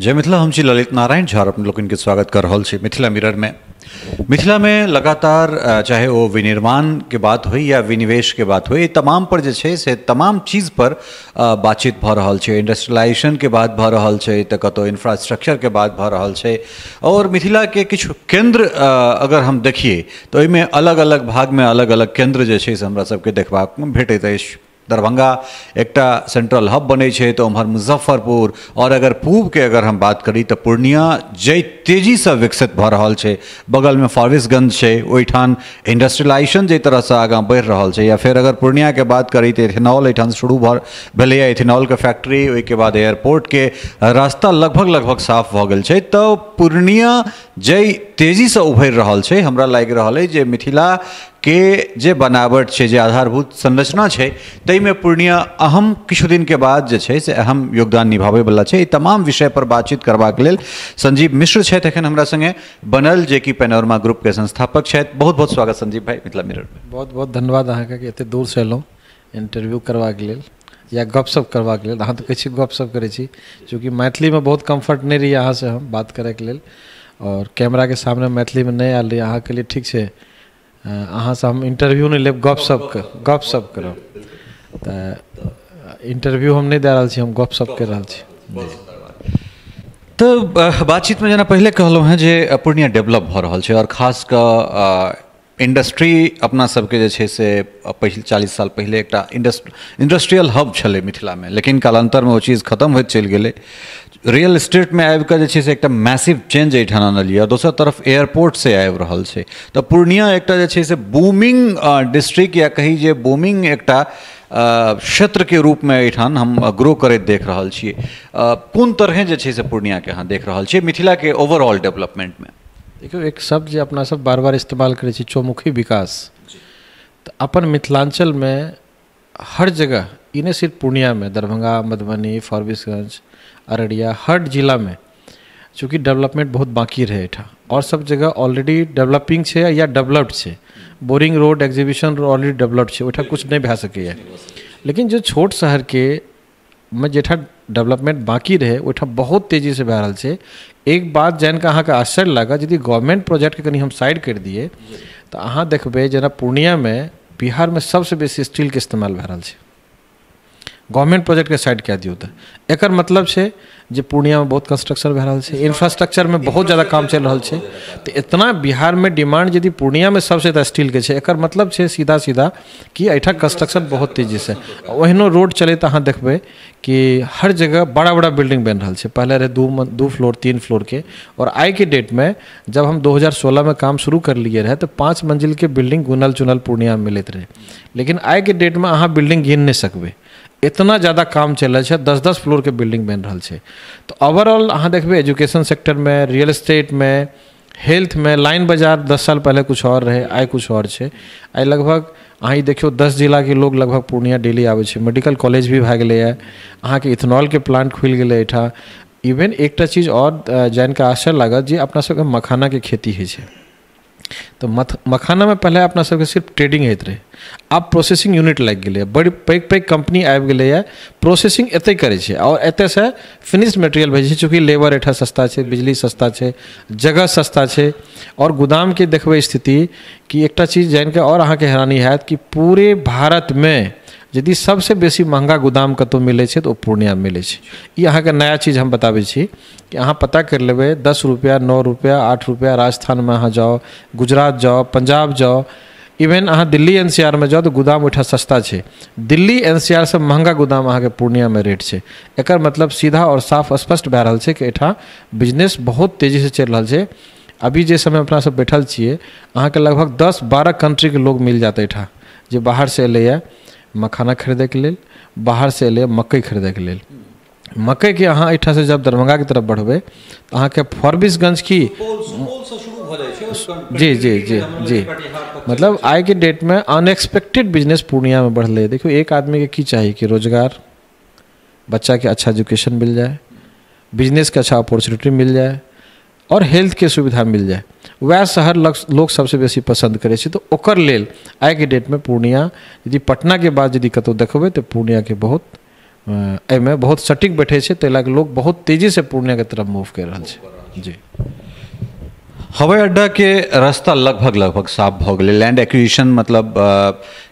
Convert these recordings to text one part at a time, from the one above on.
जय मिथिला हम ललित नारायण झा अपने लोग स्वागत कर रहा मिथिला मिरर में मिथिला में लगातार चाहे वो विनिर्माण के बात हो या विनिवेश के बात हो तमाम पर जे छै से तमाम चीज पर बातचीत भ रहा है इंडस्ट्रियलाइजेशन के बात भ रहा है तो कतो इंफ्रास्ट्रक्चर के बात भ रहा है और मिथिला के किछ केंद्र अगर हम देखिए तो ओहिमे अलग अलग भाग में अलग अलग केंद्र जे छै से हमरा सबके देखा भेटत अछि दरभंगा एक सेंट्रल हब बने तो उम्हर मुजफ्फरपुर और अगर के अगर हम बात करी तो पूर्णिया जै से विकसित भ रहा है बगल में फारबिसगंज है वहीठान इंडस्ट्रियलाइजेशन तरह से आगाँ बढ़ि रहा है या फिर अगर पूर्णिया के बात करी तो इथेनॉल अठान शुरू भले इथेनॉल के फैक्ट्री के बाद एयरपोर्ट के रास्ता लगभग लगभग साफ भऽ गेल छै तो पूर्णिया जै से उभर रहा है हमारा लागि मिथिला जे बनावट है છે आधारभूत संरचना સંરચના છે में पूर्णिया अहम किछु दिन के बाद જે से अहम योगदान યોગદાન वाला છે એ तमाम विषय पर बातचीत के लेल संजीव मिश्र छथि एखन हमरा संगे बनल पैनोरमा पेनोरमा के संस्थापक छथि बहुत बहुत स्वागत संजीव भाई मिथिला में बहुत बहुत धन्यवाद अहाँके कि दूर से एलहुँ इंटरव्यू के लेल या गपशप के लेल अहाँ तो कहै छी गपशप करै छी मैथिली में बहुत कम्फर्ट नहीं रही से हम बात के लेल और के सामने में नहीं आयल रही के लिए ठीक छै अहाँ से हम इन्टरव्यू नहि लेब गपशप गपशप करब तऽ इन्टरव्यू हम नहीं दे रहा छी हम गपशप कर रहा तो बातचीत में जना पहले कहलो हैं जे पूर्णिया डेवलप भ रहा है और खास कऽ इंडस्ट्री अपना सबके से पहिल चालीस साल पहले एक इंडस्ट्रियल हब मिथिला में लेकिन में वो चीज खत्म हो चल गए रियल एस्टेट में आबिक एक मैसिव चेंज अठान आनल यए दोसर तरफ से आबि रहा है तो पूर्णिया एक से बूमिंग डिस्ट्रिक्ट या कही जे बूमिंग के रूप में एहिठाम हम ग्रो करैत देख रहा छे कौन तरह से पूर्णिया के पूर्णियाके अहाँ देख छे मिथिला के ओवरऑल में देखियो एक शब्द अपना सब बार बार इस्तेमाल करे चौमुखी विकास तो अपन में हर जगह इन्हें सिर्फ पूर्णिया में दरभंगा मधुबनी फारबिसगंज अररिया हर जिला में चूँकि डेवलपमेंट बहुत बाकी रहे था और सब जगह ऑलरेडी डेवलपिंग से या डेवलप्ड से Boring Road Exhibition Road already developed है ओहिठाम कुछ नहीं भै सके लेकिन जो छोट शहर के में जेठा डेवलपमेंट बाकी रहे ओठा बहुत तेजी से भए है एक बात जान के अहाँ के आश्चर्य लगा यदि गवर्नमेंट प्रोजेक्ट के कहीं हम साइड कर दिए तो अहाँ देखबे जना पूर्णिया में बिहार में सबसे बेसी स्टील के इस्तेमाल भए है गवर्नमेंट प्रोजेक्ट के साइड क्या दिए होता एक मतलब से जो पूर्णिया में बहुत कंस्ट्रक्शन भए रहा है इंफ्रास्ट्रक्चर में बहुत ज़्यादा काम चल रहा है तो इतना बिहार में डिमांड यदि पूर्णिया में सबसे ज़्यादा स्टील के एक मतलब है सीधा सीधा कि एहिठाम कंस्ट्रक्शन बहुत तेजी से ओहनो रोड चले तो अहाँ देखे कि हर जगह बड़ा बड़ा बिल्डिंग बन रहा है पहले रहे दू दू फ्लोर तीन फ्लोर के और आइ के डेट में जब हम 2016 में काम शुरू कर लिए रहे तो पाँच मंजिल के बिल्डिंग गुनल चुनल पूर्णिया में मिलते रहे लेकिन आइ के डेट में अहाँ बिल्डिंग गिन नहीं सकबे इतना ज़्यादा काम चल है दस दस फ्लोर के बिल्डिंग बन रहा है तो ओवरऑल अहाँ देखिए एजुकेशन सेक्टर में रियल एस्टेट में हेल्थ में लाइन बाजार दस साल पहले कुछ और रहे आज कुछ और है आइ लगभग अहाँ देखियो दस जिला के लोग लगभग पूर्णिया डेली आवे मेडिकल कॉलेज भी भाग गए अहाँ के इथेनॉल के प्लांट खुल गए इवन एक चीज और जानकर आश्चर्य लागत जो अपना सबके मखाना के खेती होइ छै तो मथ मखाना में पहले अपना सबके सिर्फ ट्रेडिंग होते रहे अब प्रोसेसिंग यूनिट लग गए बड़ी पैघ पैघ कंपनी आबि गए प्रोसेसिंग एत करे और एत से फिनिश्ड मटेरियल भेजे चूंकि चूँकि लेबर एठा सस्ता है बिजली सस्ता है जगह सस्ता है और गोदाम के देखबै स्थिति कि एक चीज जानकर और और के हैरानी हैत कि पूरे भारत में यदि सबसे बेसी महँगा गोदाम कतहु मिले छै तऽ पूर्णिया पूर्णियामे मिलै छै ई नया चीज हम बताबे छी कि अहाँ पता कर ले दस रुपया नौ रुपया आठ रुपया राजस्थान में अहाँ जाओ गुजरात जाओ पंजाब जाओ इवन अहाँ दिल्ली एन सी आर में जाओ तो गोदाम ओहिठाम सस्ता है दिल्ली एन सी आर से महंगा गोदाम पूर्णिया में रेट है एकर मतलब सीधा और साफ स्पष्ट भै रहा है कि एहिठाम बिजनेस बहुत तेजी से चल रहा है अभी जे समय अपना सब बैठल अहाँ के लगभग दस बारह कंट्री के लोग मिल जाते जो बाहर से अलैया मखाना के लिए बाहर से लेल मकई खरीदे के लिए मकई के अहाँ से जब दरभंगा की तरफ बढ़बै तऽ अहाँके फॉरबिसगंज की जी जी जी जी मतलब आज के डेट में अनएक्सपेक्टेड बिजनेस पूर्णिया में बढ़लै देखियो एक आदमी के की चाहिए कि रोजगार बच्चा अच्छा के अच्छा एजुकेशन मिल जाए बिजनेस के अच्छा अपॉर्चुनिटी मिल जाए और हेल्थ के सुविधा मिल जाए वह शहर लोग सबसे बेसी पसंद करे तो ओकर लेल डेट में पूर्णिया यदि पटना के बाद यदि कतहु तो पूर्णिया के बहुत में बहुत सटीक बैठे छै ताहि लोग बहुत तेजी से पूर्णिया के तरफ मूव कर रहा है जी हवाई के रास्ता लगभग लगभग साफ भ गए लैंड एक्विजिशन मतलब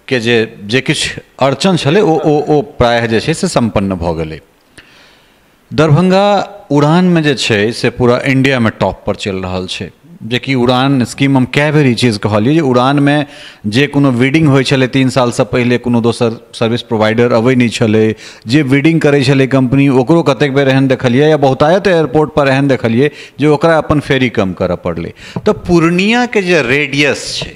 के जे जे किछु अड़चन छे ओ ओ प्राय जे से सम्पन्न भ गए दरभंगा में जे छै से पूरा टॉप पर चल रहा है जेकि उड़ान स्कीम हम कै बेर चीज कहलियै जे में जे कोनो वीडिंग होइ छलै तीन से पहले कोनो दोसर सर्विस प्रोवाइडर अबै नहि छलै जे वीडिंग करै छलै कंपनी ओकरो कतेक बेर एहन देखलिए या बहुतायत एयरपोर्ट पर एहन देखलिए जे ओकरा अपन फेरी कम करऽ पड़लै तऽ के जे रेडियस छै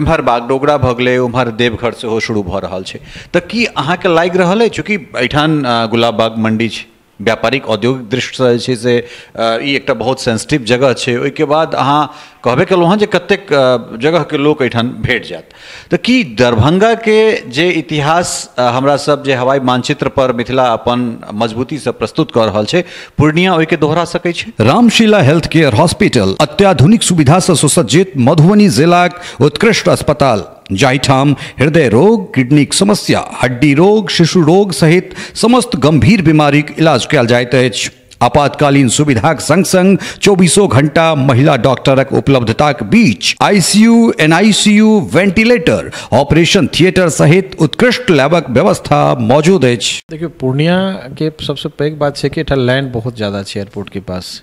एम्हर बागडोगरा भऽ गेलै ओम्हर देवघर सेहो शुरू भऽ रहल छै तऽ की अहाँके लागि रहल अइ चूँकि एहिठाम गुलाबबाग मंडी छै व्यापारिक औद्योगिक दृष्टि से से एक बहुत सेंसिटिव जगह है ओहिके बाद अहाँ कहबे केलहुँ हँ जे कतेक जगहके लोक एहिठाम भेट तो कि दरभंगा के जे इतिहास सब जे हवाई पर मिथिला अपन से प्रस्तुत कऽ रहल छै पूर्णिया ओहिके दोहरा सके छै रामशिला हेल्थ केयर हॉस्पिटल अत्याधुनिक सुविधा से सुसज्जित मधुबनी जिलाक उत्कृष्ट अस्पताल जाइठाम हृदय रोग किडनी समस्या हड्डी रोग शिशु रोग सहित समस्त गंभीर बीमारी के इलाज कल जाइत अछि आपातकालीन सुविधाक संग संग चौबीसों घंटा महिला डॉक्टरक उपलब्धताक बीच ICU NICU ventilator operation theatre सहित उत्कृष्ट लैबक व्यवस्था मौजूद है देखिए पूर्णिया के सबसे पैघ बात है कि एहिठाम लैंड बहुत ज्यादा है एयरपोर्ट के पास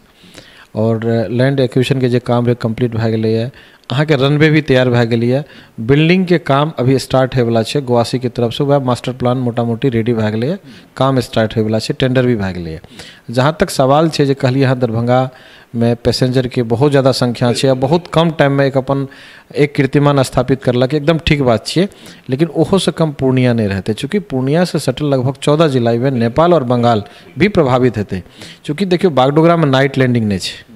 और लैंड एक्विशन के जो काम है कम्प्लीट लिया है के रनवे भी तैयार भए है बिल्डिंग के काम अभी स्टार्ट हो गुवासी की तरफ से वह मास्टर प्लान मोटा मोटी रेडी भए गेलै काम स्टार्ट वाला है टेंडर भी भए गेलै जहाँ तक सवाल है छै जे दरभंगा में पैसेंजर के बहुत ज़्यादा संख्या है बहुत कम टाइम में एक अपन एक कीर्तिमान स्थापित कर लगे एकदम ठीक बात छे लेकिन से कम पूर्णिया नहीं रहते चूँकि से सटल लगभग चौदह जिला में नेपाल और बंगाल भी प्रभावित हेतै चूँकि बागडोगरा में नाइट लैंडिंग नहीं है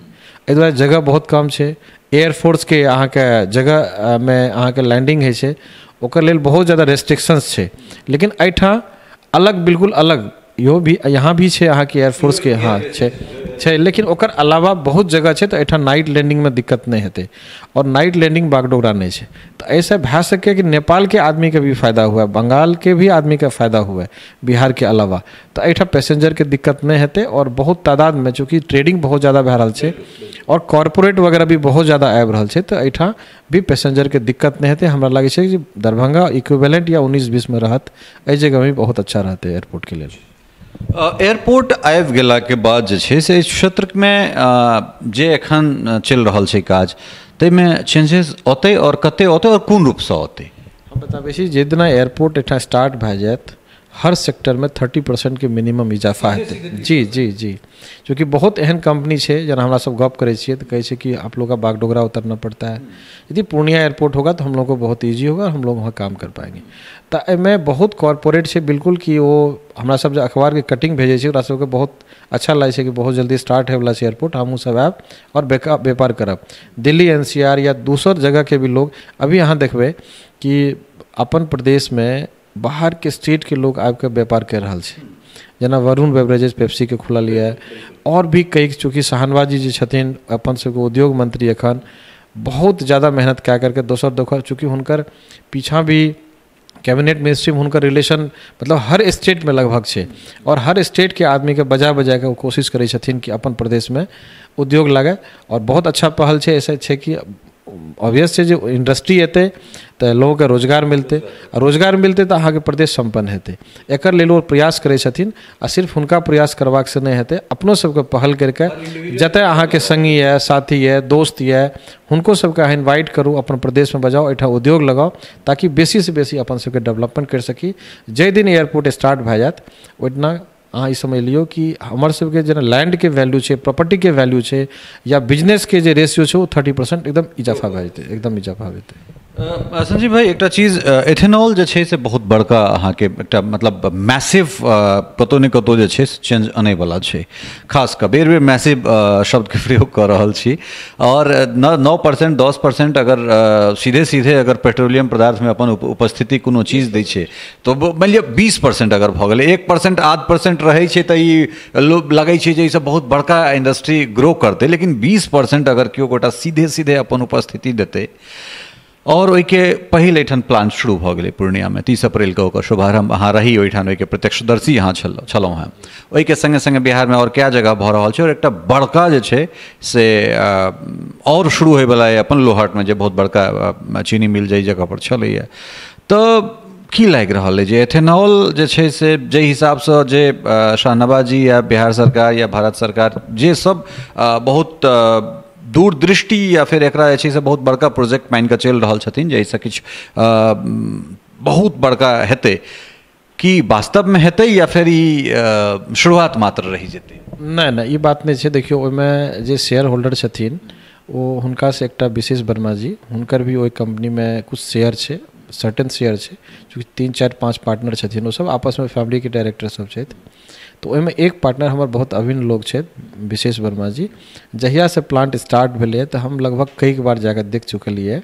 એ દ્વારા જગ્યા બહુ कम છે एयरफोर्सके अहाँके जगहमे जगह लैंडिंग होइ छै ओकर लेल बहुत ज्यादा रेस्ट्रिक्शंस है लेकिन अठा अलग बिल्कुल अलग यो भी यहाँ भी है के एयरफोर्स के हाँ छै लेकिन ओकर अलावा बहुत जगह छै तो एठा नाइट में दिक्कत नहीं हेतै और नाइट लैंडिंग बागडोगरा नहीं है तो ऐसे भए सके कि आदमी के भी फायदा हुए के भी आदमी के फायदा हुए के अलावा तो एठा पैसेंजर के दिक्कत नहीं हेतै और बहुत में चूँकि ट्रेडिंग बहुत ज़्यादा भए रहा और कॉरपोरेट वगैरह भी बहुत ज़्यादा आबि रहा है तो एहिठाम भी के दिक्कत नहीं हेतै हमरा लगे कि दरभंगा इक्विवेलेंट या उन्नीस बीस में रहत अ जगह भी बहुत अच्छा रहते एयरपोर्ट के लिए एयरपोर्ट आबि के बाद जे छै से जे एखन चल रहा है काज में चेंजेस औतै और कते और कौन रूप से औतै हम बताबै छी जे दिना एयरपोर्ट एहिठाम स्टार्ट भए जायत हर सेक्टर में थर्टी परसेंट के मिनिमम इजाफा हेतु जी जी जी चूँकि बहुत एहन कंपनी है जना हमारा सब गप करे तो कहे कि आप लोग का बागडोगरा उतरना पड़ता है यदि पूर्णिया एयरपोर्ट होगा तो हम लोग को बहुत ईजी होगा हम लोग वहाँ काम कर पाएंगे तो मैं बहुत कॉरपोरेट से बिल्कुल कि वो हमारा सब जो अखबार के कटिंग भेजे ओकरा सबके बहुत अच्छा लगे कि बहुत जल्दी स्टार्ट है वाला से एयरपोर्ट हम सब आए और व्यापार करब दिल्ली एनसीआर या दूसर जगह के भी लोग अभी यहाँ देखबे कि अपन प्रदेश में बाहर के स्टेट के लोग आबि व्यापार कर रहा है जना वरुण बेवरेजेज पेप्सीके खुलल है और भी कई चूँकि शाहनवाजी जी छथिन अपन सबके उद्योग मंत्री एखन बहुत ज़्यादा मेहनत क्या करके दोसर दोसर चूँकि हर पीछा भी कैबिनेट मिनिस्ट्री में हर रिलेशन मतलब हर स्टेट में लगभग है और हर स्टेट के आदमी के बजा बजा के कोशिश करे छथिन कि अपन में उद्योग लगे और बहुत अच्छा पहल है ऐसा कि ऑब्वियस छै जे इंडस्ट्री तो लोगों के रोजगार मिलते आ रोजगार तो अहाँ के प्रदेश सम्पन्न हेतु एकर लेल वो प्रयास करे छथिन आ सिर्फ हुनका प्रयास करवा से नहीं हेतु अपनों सबके पहल जत अहाँ के संगी है साथी है दोस्त है हुनको सबके अहाँ इन्वाइट करू अपन प्रदेश में बजाओ एठा उद्योग लगाओ ताकि बेसी से बेसी अपन सबके डेवलपमेंट कर सकी जै दिन एयरपोर्ट स्टार्ट भए जायत ओहिदिना अं हाँ, ई लियो लियौ कि हमारे जेना के वैल्यू है प्रॉपर्टी के वैल्यू है या बिजनेस के रेशियो है वो तो- थर्टी परसेंट एकदम इजाफा भाई एकदम इजाफा भए हैं संजीव भाई एक चीज इथेनॉल जे से बहुत बड़का के एक मतलब मैसिव कतौ ने कतौ जो है चेंज आने वाला है खास कर बेर बेर मैसिव के प्रयोग कऽ रहल छी आओर नौ परसेंट दस परसेंट अगर सीधे सीधे अगर पेट्रोलियम पदार्थ में अपन उपस्थिति कोनो चीज दै छै तो मान लिया बीस परसेंट अगर भग एक परसेंट आध परसेंट रहे छै तऽ ई छै बहुत बड़का इंडस्ट्री ग्रो करते लेकिन बीस परसेंट अगर केओ गोटा सीधे सीधे अपन उपस्थिति देते और ओहि के पहल एठन प्लान शुरू गए पूर्णिया में तीस अप्रैलके ओकर शुभारम्भ अं रही ओहिठाम ओहिके प्रत्यक्षदर्शी अहाँ छलहुँ छलहुँ के संगे संगे बिहार में और क्या जगह भऽ रहल छै एक एकटा बड़का जे से और शुरू होयवला अइ अपन में जे बहुत बड़का चीनी मिल जगह पर छलैए तो की लग रहा है जे एथेनॉल जे हिसाब से जे शाहनवाजी या बिहार सरकार या भारत सरकार जे सब बहुत दूरदृष्टि या फिर एक से बहुत बड़का प्रोजेक्ट मानि के चल रहा छथिन जाहिसँ बहुत बड़का हेत कि में हेत या फिर शुरुआत मात्र रही जेतै नहि नहि बात नहीं है देखियौ जे शेयर होल्डर छथिन हुनका से एक विशेष वर्मा जी हुनकर भी कंपनी में कुछ शेयर है सर्टेन शेयर है चूँकि तीन चार पाँच पार्टनर छथिन में फैमिली के डायरेक्टर सब छथि तो में एक पार्टनर हमार बहुत अभिन्न लोग विशेष वर्मा जी जहिया से प्लांट स्टार्ट भेलै तो हम लगभग कई बार जाकर देख चुकलियै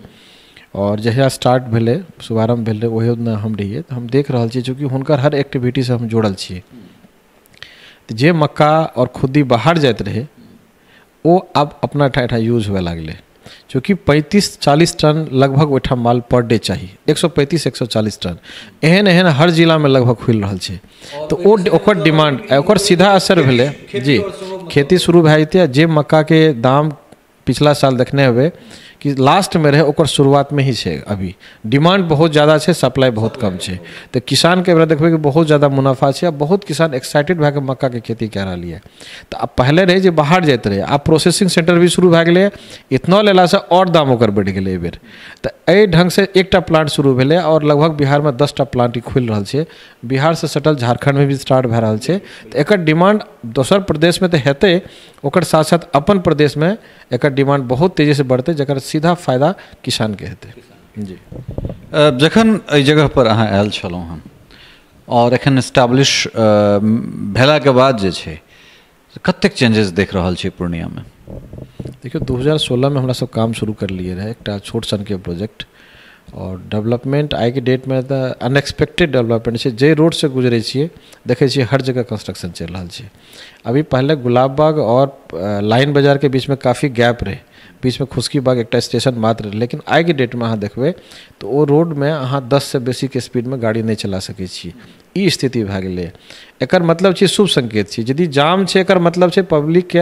और जहिया स्टार्ट भेलै शुभारम्भ भेलै ओहि हम रहिए तो हम देख रहा छियै चूँकि हर हर से हम जुड़ल छे तो जे मक्का और खुद्दी बाहर जाइत रहे वो अब अपना ठाठा यूज हुए लागलै चूँकि 35-40 टन लगभग ओहिठाम माल पर डे एक 135-140 टन एहन एहन हर जिला में लगभग खुल रहा है तो ओकर डिमांड ओकर सीधा असर भले जी खेती शुरू भए जे मक्का के दाम पिछला साल देखने हेबै कि लास्ट में रहै ओकर में ही छे अभी डिमांड बहुत ज़्यादा छै सप्लाई बहुत कम है तो किसान के देखबै कि बहुत ज़्यादा मुनाफा है बहुत किसान एक्साइटेड भाग मक्का के खेती कर रही है तो आब पहिले रहै बाहर जाते रहे आब प्रोसेसिंग सेंटर भी शुरू भए इतना लेला से और दाम ओकर गए गेलै तो तऽ ढंग से एक प्लांट शुरू भेलै और लगभग में दस टा प्लांट खुल रहा है बिहार से सटल में भी स्टार्ट भए है तो एक डिमांड दोसर प्रदेश में तो हेतर साथ साथ अपन में एक डिमांड बहुत तेजी से बढ़ते जर सीधा फायदा किसान के हेतु जी जखन जगह पर अं आयल छलहुँ हँ आओर एखन एस्टैब्लिश के बाद जे कतेक चेंजेस देख रहल पूर्णिया में देखियो दू हजार सोलहमे सब काम शुरू लिए रहे एक छोट सन के प्रोजेक्ट और डेवलपमेंट आई डेट में तो अनएक्सपेक्टेड डेवलपमेंट है जे से गुजरै छे देखे छे हर जगह कंस्ट्रक्शन चल रहा है अभी पहले गुलाबबाग और लाइन बाजार के बीच में काफ़ी गैप रहे बीच में खुशकी बाग एक स्टेशन मात्र लेकिन के डेट में अहाँ तो वो रोड में अहाँ के स्पीड में गाड़ी नहीं चला सक स्थिति भैगे एक मतलब शुभ संकेत यदि जाम है एक मतलब पब्लिक के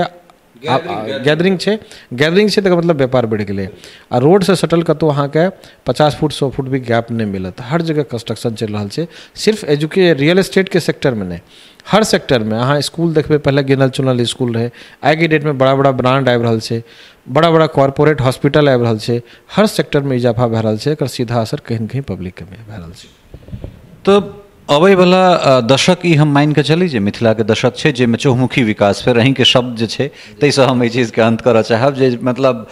गैदरिंग है गैदरिंग છે त मतलब व्यापार बढ़ गए आ से सटल अहाँ के पचास फुट सौ फुट भी गैप नहीं मिलत हर जगह कंस्ट्रक्शन चल रहा है सिर्फ एजुके रियल के सेक्टर में नहीं हर सेक्टर में अहाँ स्कूल देखबै पहले गिनल चुनल स्कूल रहे इसकुल के डेट में बड़ा बड़ा ब्रांड आबि रहल बड़ा बड़ा कॉरपोरेट हॉस्पिटल आबि रहल छै हर में इजाफा भैर है एक सीधा असर कहीं कहीं पब्लिक पब्लिकके में भैर छै अब वाला दशक ई हम के चली जे के दशक छै में चौमुखी विकास फिर अहीँके शब्द जे छै ताहिसँ हम चीज़ के अंत करे चाहब जे मतलब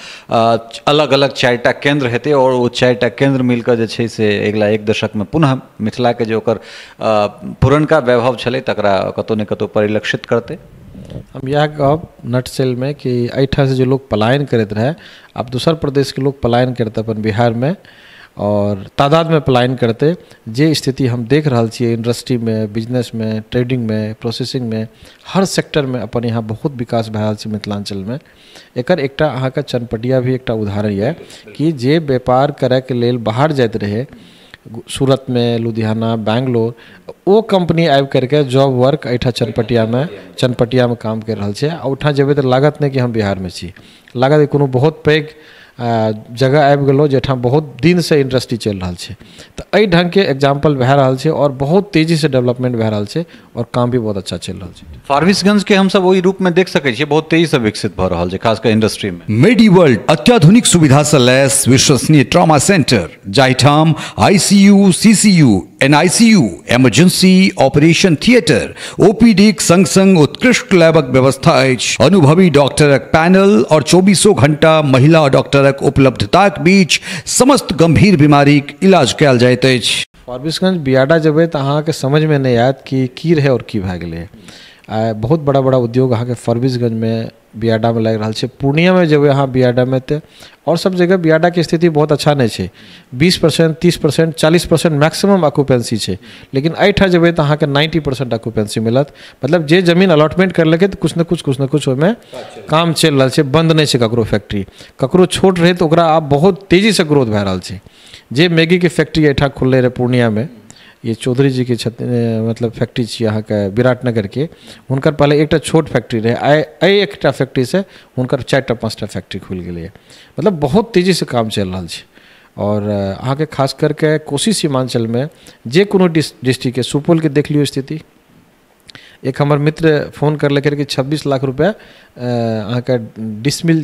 अलग अलग चारि केंद्र केन्द्र और वो ओ केंद्र मिलकर केन्द्र मिलिकऽ जे से अगला एक दशक में पुनः मिथिलाके के ओकर पुरनका वैभव छलै तकरा कतो ने कतो परिलक्षित करते हम यह कहब में कि से जो लोग पलायन रहे रहए दूसर प्रदेश के लोग पलायन करते अपन में और तादाद में पलायन करते जे स्थिति हम देख रहा छे इंडस्ट्री में बिजनेस में ट्रेडिंग में प्रोसेसिंग में हर सेक्टर में अपन यहाँ बहुत विकास भाई रहल मिथिलांचल में एकर एकटा अहाँके चनपटिया भी एक उदाहरण है कि जे व्यापार करे के लिए बाहर जाइत रहे सूरत में लुधियाना बैंगलोर वो कंपनी आबि करके जॉब वर्क अठा चनपटिया में चनपटिया में काम कर रहा है और जेबे तो लागत नहीं कि हम बिहार में छी लागत कोनो बहुत पैघ जगह आबि गेलहुँ जाहिठाम बहुत दिनसँ इंडस्ट्री चलि रहल छै तऽ एहि ढङ्गके एग्जाम्पल भए रहल छै आओर बहुत तेजीसँ डेवलपमेंट भए रहल छै आओर काम भी बहुत अच्छा चलि रहल छै फारबिसगंजके हमसभ ओहि रूपमे देख सकै छियै बहुत तेजीसँ विकसित भऽ रहल छै खासकर इंडस्ट्रीमे मेडी वर्ल्ड अत्याधुनिक सुविधासँ लैस विश्वसनीय ट्रामा सेंटर जाहिठाम C U NICU emergency operation theatre OPD संग संग उत्कृष्ट लैबक व्यवस्था अनुभवी डॉक्टरक पैनल और चौबीसों घंटा महिला डॉक्टरक के बीच समस्त गंभीर बीमारी इलाज कैल जात फारबिसगंज बियाडा जब अहा समझ में नहीं आयत कि की रहे और की भाग बहुत बड़ा बड़ा उद्योग अहाँ के फरबिसगंज में बियाडा में लग रहा है पूर्णिया में जब अहाँ बियाडा में थे और सब जगह बियाडा की स्थिति बहुत अच्छा नहीं है बीस परसेंट तीस परसेंट चालीस परसेंट मैक्सिमम ऑक्युपेंसी है लेकिन अठा जब तो अहाँ के नाइन्टी परसेंट ऑक्युपेंसी मिलत मतलब जे जमीन अलॉटमेंट कर लगे तो कुछ न कुछ कुछ न कुछ उसमें काम चल रहा है बंद नहीं है ककरो फैक्ट्री ककरो छोट रहे तो आप बहुत तेजी से ग्रोथ भै रहा है जे मैगी के फैक्ट्री अठा खुल रहे पूर्णिया में ये चौधरी जी के छत मतलब फैक्ट्री छे यहाँ के विराटनगर के हर पहले एक छोट फैक्ट्री रहे आई एक फैक्ट्री से हर चार पाँच टा फैक्ट्री खुल गए मतलब बहुत तेजी से काम रहा है और अहाँ के खास करके कोशी में जे डिस्ट्रिक्ट डिस सुपौल के देख लियो स्थिति एक हमार मित्र फोन लेकर कि छब्बीस लाख अहाँ का डिसमिल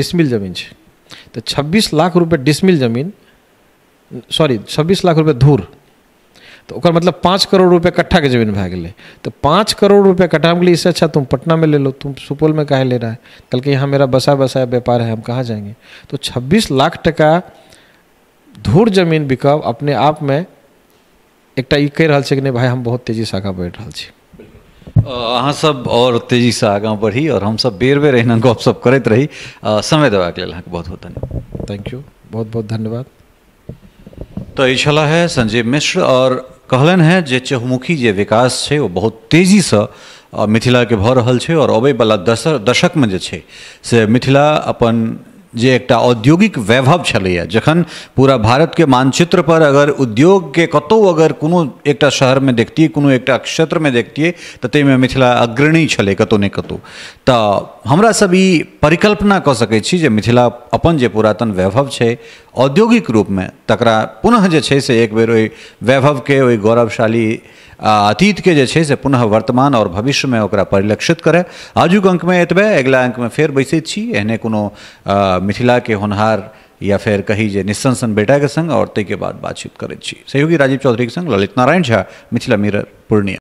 डिसमिल जमीन है तो 26 लाख रुपैआ डिसमिल जमीन सॉरी छब्बीस लाख रुपैआ धूर तो मतलब पाँच करोड़ रुपये कट्ठा के जमीन भाग गए तो पाँच करोड़ रुपये कट्ठा गेलै इससे अच्छा तुम पटना में ले लो तुम सुपौल में काहे ले रहा है कल के यहाँ मेरा बसा बसा व्यापार है हम कहाँ जाएंगे तो छब्बीस लाख टका धूर जमीन बिकब अपने आप में एक कह रहा है कि नहीं भाई हम बहुत तेजी आगाँ आगा रहल छी अहाँ सब और से आगाँ बढ़ी और सब बेर बेर गप गपशप करते रही समय देबाक लेल अहाँके बहुत बहुत धन्यवाद थैंक यू बहुत बहुत धन्यवाद तो ये छला है संजीव मिश्र और कहलन है जे चहुमुखी जे विकास है वो बहुत तेजीसँ मिथिलाके भऽ रहल छै आओर अबैवला दशक में जे छै से मिथिला अपन जे एक औद्योगिक वैभव छलैए जखन पूरा भारत के मानचित्र पर अगर उद्योग के कतौ अगर कोनो शहर में देखती कोनो में देखती तो ते में मिथिला अग्रणी छलै कतौ ने कतहु तऽ हमरासभ ई परिकल्पना कह सकैत छी जे मिथिला अपन जे पुरातन वैभव छै औद्योगिक रूप में तकरा पुनः जे से एक बेर वैभव के ओहि गौरवशाली के जे से पुनः वर्तमान भविष्य में ओकरा परिलक्षित करे आजुक में एतबे अगला अंक में फिर छी एहने मिथिला के होनहार या फिर कही जे बेटा के संग और आओर के बाद बातचीत करे छी सहयोगी राजीव चौधरी के संग ललित नारायण झा मिथिला मिरर पूर्णिया